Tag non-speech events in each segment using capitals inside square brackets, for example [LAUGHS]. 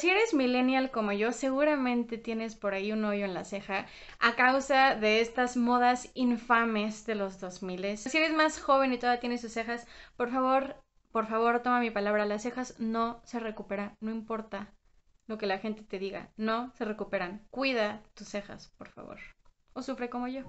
si eres millennial como yo, seguramente tienes por ahí un hoyo en la ceja a causa de estas modas infames de los 2000. Si eres más joven y todavía tienes tus cejas, por favor, por favor, toma mi palabra, las cejas no se recuperan, no importa lo que la gente te diga, no se recuperan. Cuida tus cejas, por favor. O sufre como yo.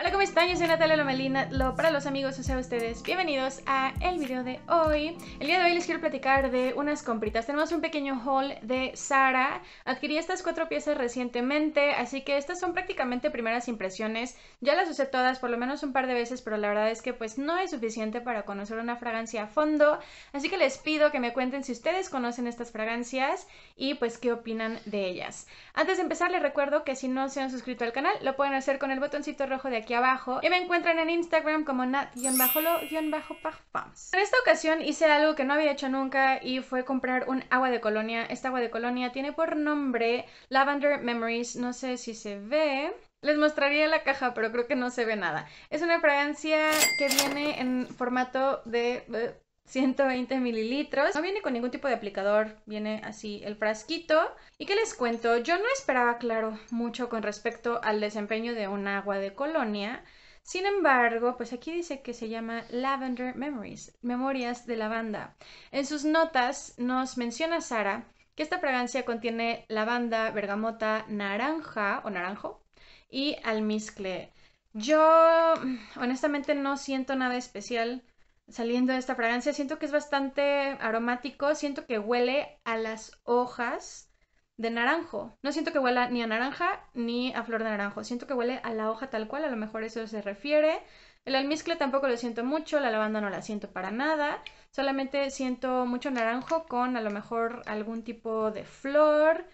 Hola, ¿cómo están? Yo soy Natalia Lomelina, lo para los amigos, o sea, ustedes, bienvenidos a el video de hoy. El día de hoy les quiero platicar de unas compritas. Tenemos un pequeño haul de Sara. Adquirí estas cuatro piezas recientemente, así que estas son prácticamente primeras impresiones. Ya las usé todas, por lo menos un par de veces, pero la verdad es que pues no es suficiente para conocer una fragancia a fondo. Así que les pido que me cuenten si ustedes conocen estas fragancias y pues qué opinan de ellas. Antes de empezar, les recuerdo que si no se han suscrito al canal, lo pueden hacer con el botoncito rojo de aquí abajo. Y me encuentran en Instagram como nat-lo-parfums. En esta ocasión hice algo que no había hecho nunca y fue comprar un agua de colonia. Esta agua de colonia tiene por nombre Lavender Memories. No sé si se ve. Les mostraría la caja, pero creo que no se ve nada. Es una fragancia que viene en formato de... Eh, 120 mililitros. No viene con ningún tipo de aplicador, viene así el frasquito. ¿Y qué les cuento? Yo no esperaba, claro, mucho con respecto al desempeño de un agua de colonia. Sin embargo, pues aquí dice que se llama Lavender Memories, Memorias de Lavanda. En sus notas nos menciona Sara que esta fragancia contiene lavanda, bergamota, naranja o naranjo y almizcle. Yo mm, honestamente no siento nada especial saliendo de esta fragancia. Siento que es bastante aromático, siento que huele a las hojas de naranjo. No siento que huela ni a naranja ni a flor de naranjo, siento que huele a la hoja tal cual, a lo mejor eso se refiere. El almizcle tampoco lo siento mucho, la lavanda no la siento para nada, solamente siento mucho naranjo con a lo mejor algún tipo de flor.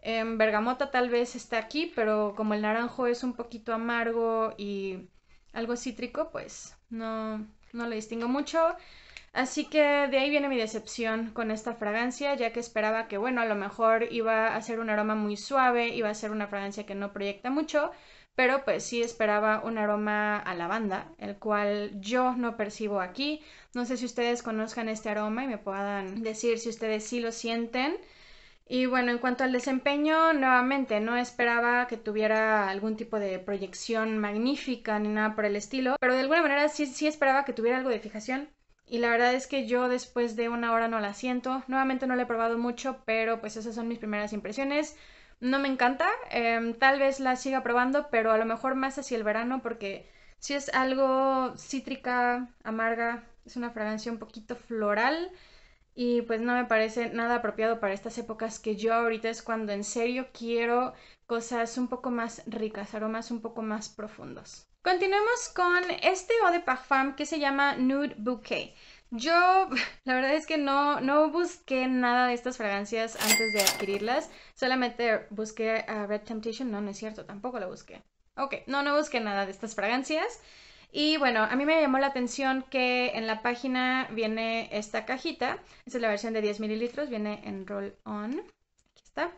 Em, bergamota tal vez está aquí, pero como el naranjo es un poquito amargo y algo cítrico, pues no, no lo distingo mucho. Así que de ahí viene mi decepción con esta fragancia, ya que esperaba que, bueno, a lo mejor iba a ser un aroma muy suave, iba a ser una fragancia que no proyecta mucho, pero pues sí esperaba un aroma a lavanda, el cual yo no percibo aquí. No sé si ustedes conozcan este aroma y me puedan decir si ustedes sí lo sienten. Y bueno, en cuanto al desempeño, nuevamente no esperaba que tuviera algún tipo de proyección magnífica ni nada por el estilo, pero de alguna manera sí, sí esperaba que tuviera algo de fijación. Y la verdad es que yo después de una hora no la siento. Nuevamente no la he probado mucho, pero pues esas son mis primeras impresiones. No me encanta, em, tal vez la siga probando, pero a lo mejor más hacia el verano porque si es algo cítrica, amarga, es una fragancia un poquito floral y pues no me parece nada apropiado para estas épocas que yo ahorita es cuando en serio quiero cosas un poco más ricas, aromas un poco más profundos. Continuemos con este eau de parfum que se llama Nude Bouquet. Yo [LAUGHS] la verdad es que no, no busqué nada de estas fragancias antes de adquirirlas, solamente busqué a Red Temptation, no, no es cierto, tampoco la busqué. Ok, no, no busqué nada de estas fragancias. Y bueno, a mí me llamó la atención que en la página viene esta cajita. Esta es la versión de 10 mililitros, viene en roll on. Aquí está.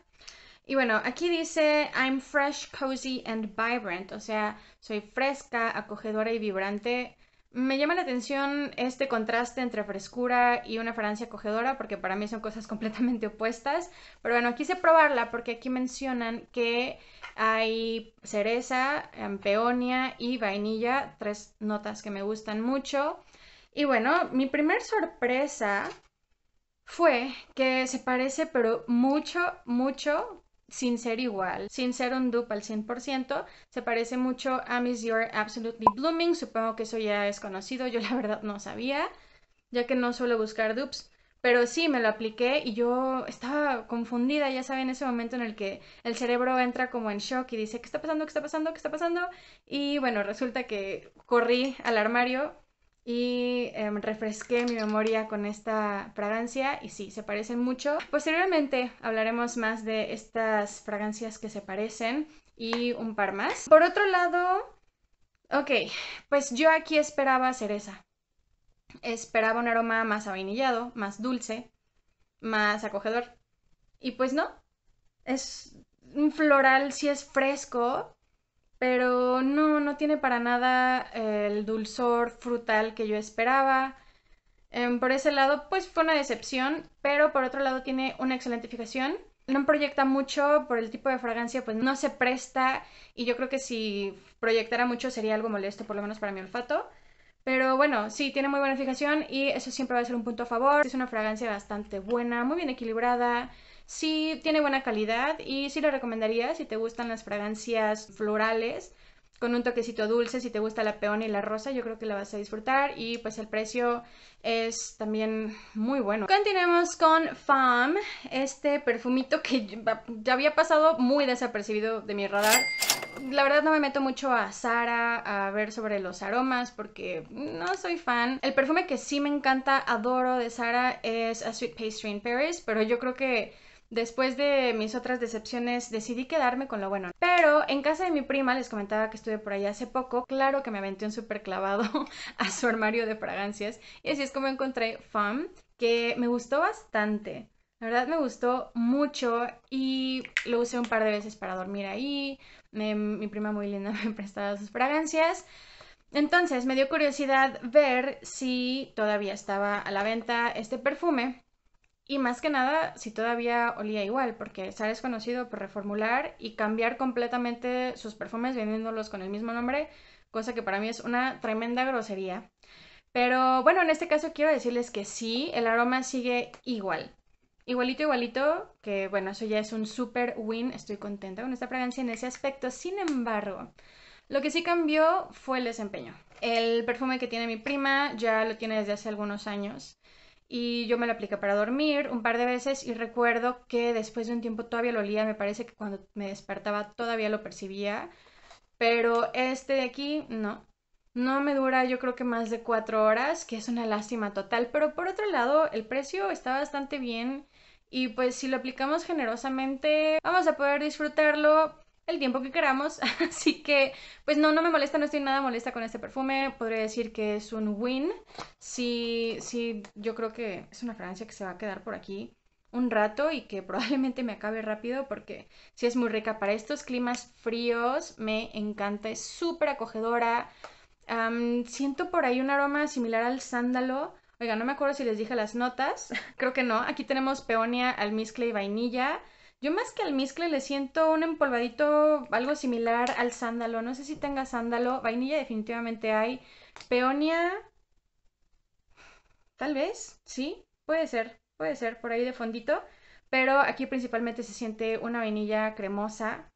Y bueno, aquí dice I'm fresh, cozy and vibrant, o sea, soy fresca, acogedora y vibrante. Me llama la atención este contraste entre frescura y una fragancia acogedora, porque para mí son cosas [LAUGHS] completamente opuestas. Pero bueno, quise probarla porque aquí mencionan que hay cereza, em, peonia y vainilla, tres notas que me gustan mucho. Y bueno, mi primer sorpresa fue que se parece, pero mucho, mucho sin ser igual, sin ser un dupe al 100%. Se parece mucho a Miss You're Absolutely Blooming. Supongo que eso ya es conocido. Yo la verdad no sabía, ya que no suelo buscar dupes. Pero sí, me lo apliqué y yo estaba confundida, ya saben, ese momento en el que el cerebro entra como en shock y dice, ¿qué está pasando? ¿Qué está pasando? ¿Qué está pasando? Y bueno, resulta que corrí al armario, y em, refresqué mi memoria con esta fragancia y sí, se parecen mucho. Posteriormente hablaremos más de estas fragancias que se parecen y un par más. Por otro lado, ok, pues yo aquí esperaba cereza. Esperaba un aroma más avainillado, más dulce, más acogedor. Y pues no, es un floral, si es fresco, pero no, no tiene para nada el dulzor frutal que yo esperaba. Em, por ese lado, pues fue una decepción, pero por otro lado tiene una excelente fijación. No proyecta mucho por el tipo de fragancia, pues no se presta y yo creo que si proyectara mucho sería algo molesto, por lo menos para mi olfato. Pero bueno, sí, tiene muy buena fijación y eso siempre va a ser un punto a favor. Es una fragancia bastante buena, muy bien equilibrada, sí tiene buena calidad y sí lo recomendaría si te gustan las fragancias florales con un toquecito dulce, si te gusta la peona y la rosa, yo creo que la vas a disfrutar y pues el precio es también muy bueno. Continuemos con FAM, este perfumito que ya había pasado muy desapercibido de mi radar. La verdad no me meto mucho a Sara a ver sobre los aromas porque no soy fan. El perfume que sí me encanta, adoro de Sara es A Sweet Pastry in Paris, pero yo creo que Después de mis otras decepciones decidí quedarme con lo bueno. Pero en casa de mi prima, les comentaba que estuve por ahí hace poco, claro que me aventé un super clavado [LAUGHS] a su armario de fragancias y así es como encontré FAM, que me gustó bastante. La verdad me gustó mucho y lo usé un par de veces para dormir ahí. mi prima muy linda [LAUGHS] me prestaba sus fragancias. Entonces me dio curiosidad ver si todavía estaba a la venta este perfume y más que nada, si todavía olía igual, porque Sara conocido por reformular y cambiar completamente sus perfumes vendiéndolos con el mismo nombre, cosa que para mí es una tremenda grosería. Pero bueno, en este caso quiero decirles que sí, el aroma sigue igual. Igualito, igualito, que bueno, eso ya es un super win, estoy contenta con esta fragancia en ese aspecto. Sin embargo, lo que sí cambió fue el desempeño. El perfume que tiene mi prima ya lo tiene desde hace algunos años y yo me lo apliqué para dormir un par de veces y recuerdo que después de un tiempo todavía lo olía, me parece que cuando me despertaba todavía lo percibía, pero este de aquí no. No me dura yo creo que más de cuatro horas, que es una lástima total, pero por otro lado el precio está bastante bien y pues si lo aplicamos generosamente vamos a poder disfrutarlo el tiempo que queramos. [LAUGHS] Así que, pues no, no me molesta, no estoy nada molesta con este perfume. Podría decir que es un win. Sí, sí, yo creo que es una fragancia que se va a quedar por aquí un rato y que [LAUGHS] probablemente me acabe rápido porque si es muy rica para estos climas fríos. Me encanta, es súper acogedora. siento por ahí un aroma similar al sándalo. Oiga, no me acuerdo si les dije las notas. [LAUGHS] creo que no. Aquí tenemos peonia, almizcle y vainilla. Yo más que al miscle le siento un empolvadito, algo similar al sándalo. No sé si tenga sándalo. Vainilla definitivamente hay. Peonia. Tal vez, sí, puede ser, puede ser por ahí de fondito. Pero aquí principalmente se siente una vainilla cremosa,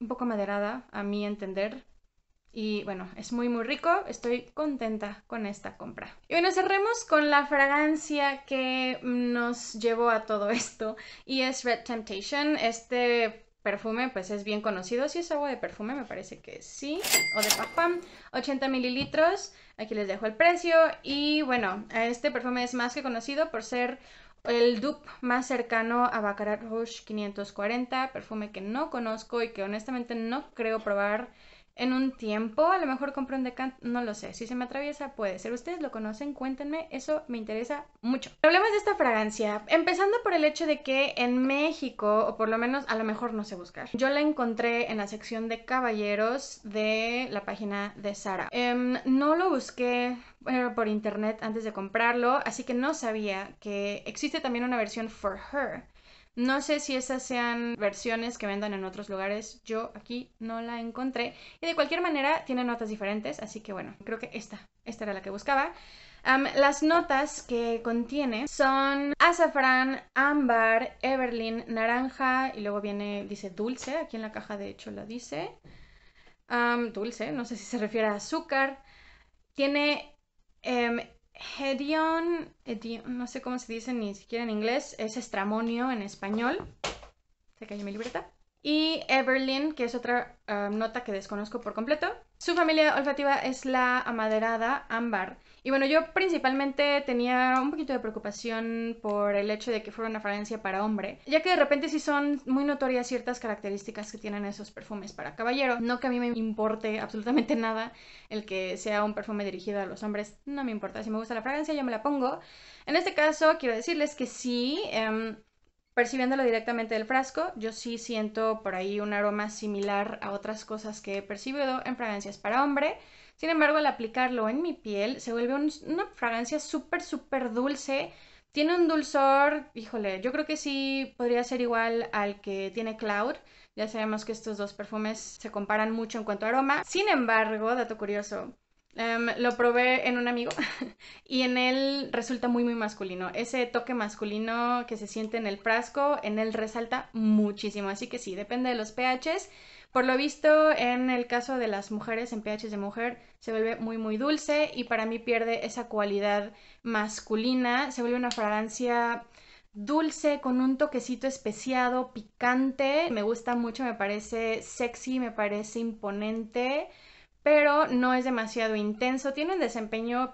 un poco maderada, a mi entender. Y bueno, es muy muy rico, estoy contenta con esta compra. Y bueno, cerremos con la fragancia que nos llevó a todo esto y es Red Temptation. Este perfume pues es bien conocido, si es agua de perfume me parece que sí, o de papam, 80 mililitros, aquí les dejo el precio y bueno, este perfume es más que conocido por ser el dupe más cercano a Baccarat Rouge 540, perfume que no conozco y que honestamente no creo probar en un tiempo, a lo mejor compré un decant, no lo sé, si se me atraviesa puede ser, ustedes lo conocen, cuéntenme, eso me interesa mucho. Problemas de esta fragancia, empezando por el hecho de que en México, o por lo menos a lo mejor no sé buscar, yo la encontré en la sección de caballeros de la página de Sara. Em, no lo busqué eh, por internet antes de comprarlo, así que no sabía que existe también una versión for her no sé si esas sean versiones que vendan en otros lugares, yo aquí no la encontré. Y de cualquier manera tiene notas diferentes, así que bueno, creo que esta, esta era la que buscaba. las notas que contiene son azafrán, ámbar, everlin, naranja y luego viene, dice dulce, aquí en la caja de hecho lo dice. dulce, no sé si se refiere a azúcar. Tiene em, Hedion, no sé cómo se dice ni siquiera en inglés, es estramonio en español. Se cayó mi libreta. Y Everlyn, que es otra um, nota que desconozco por completo. Su familia olfativa es la amaderada ámbar. Y bueno, yo principalmente tenía un poquito de preocupación por el hecho de que fuera una fragancia para hombre, ya que de repente sí son muy notorias ciertas características que tienen esos perfumes para caballero. No que a mí me importe absolutamente [LAUGHS] nada el que sea un perfume dirigido a los hombres, no me importa. Si me gusta la fragancia, yo me la pongo. En este caso, quiero decirles que sí. Em, Percibiéndolo directamente del frasco, yo sí siento por ahí un aroma similar a otras cosas que he percibido en fragancias para hombre. Sin embargo, al aplicarlo en mi piel, se vuelve una fragancia súper, súper dulce. Tiene un dulzor, híjole, yo creo que sí podría ser igual al que tiene Cloud. Ya sabemos que estos dos perfumes se comparan mucho en cuanto a aroma. Sin embargo, dato curioso, Em, lo probé en un amigo [LAUGHS] y en él resulta muy, muy masculino. Ese toque masculino que se siente en el frasco, en él resalta muchísimo. Así que sí, depende de los pHs. Por lo visto, en el caso de las mujeres, en pHs de mujer, se vuelve muy, muy dulce y para mí pierde esa cualidad masculina. Se vuelve una fragancia dulce, con un toquecito especiado, picante. Me gusta mucho, me parece sexy, me parece imponente pero no es demasiado intenso. Tiene un desempeño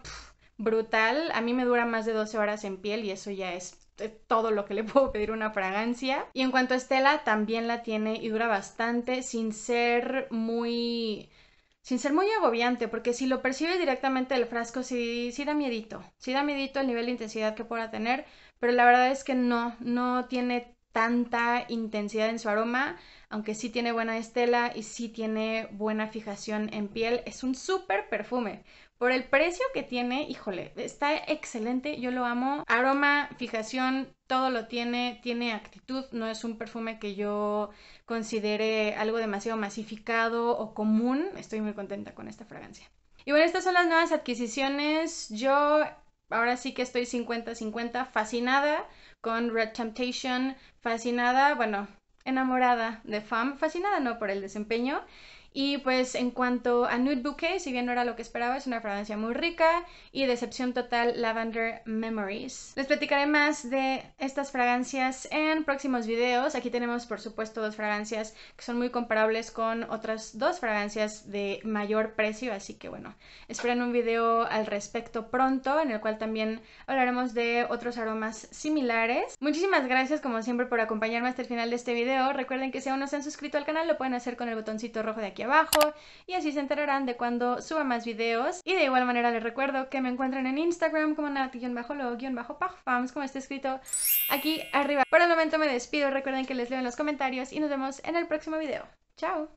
brutal. A mí me dura más de 12 horas en piel y eso ya es eh, todo lo que le [LAUGHS] puedo pedir una fragancia. Y en cuanto a Estela, también la tiene y dura bastante sin ser muy sin ser muy agobiante, porque si lo percibe directamente del frasco, sí, sí da miedito, sí da miedito el nivel de intensidad que pueda tener, pero la verdad es que no, no tiene tanta intensidad en su aroma, aunque sí tiene buena estela y sí tiene buena fijación en piel. Es un súper perfume. Por el precio que tiene, híjole, está excelente, yo lo amo. Aroma, fijación, todo lo tiene, tiene actitud, no es un perfume que yo considere algo demasiado masificado o común. Estoy muy contenta con esta fragancia. Y bueno, estas son las nuevas adquisiciones. Yo ahora sí que estoy 50-50, fascinada con Red Temptation, fascinada, bueno, enamorada de FAM, fascinada no por el desempeño, y pues en cuanto a Nude Bouquet, si bien no era lo que esperaba, es una fragancia muy rica y decepción total Lavender Memories. Les platicaré más de estas fragancias en próximos videos. Aquí tenemos por supuesto dos fragancias que son muy comparables con otras dos fragancias de mayor precio, así que bueno, esperen un video al respecto pronto en el cual también hablaremos de otros aromas similares. Muchísimas gracias como siempre por acompañarme hasta el final de este video. Recuerden que si aún no se han suscrito al canal lo pueden hacer con el botoncito rojo de aquí abajo abajo y así se enterarán de cuando suba más videos. Y de igual manera les recuerdo que me encuentran en Instagram como nat-lo-parfums como está escrito aquí arriba. Por el momento me despido, recuerden que les leo en los comentarios y nos vemos en el próximo video. ¡Chao!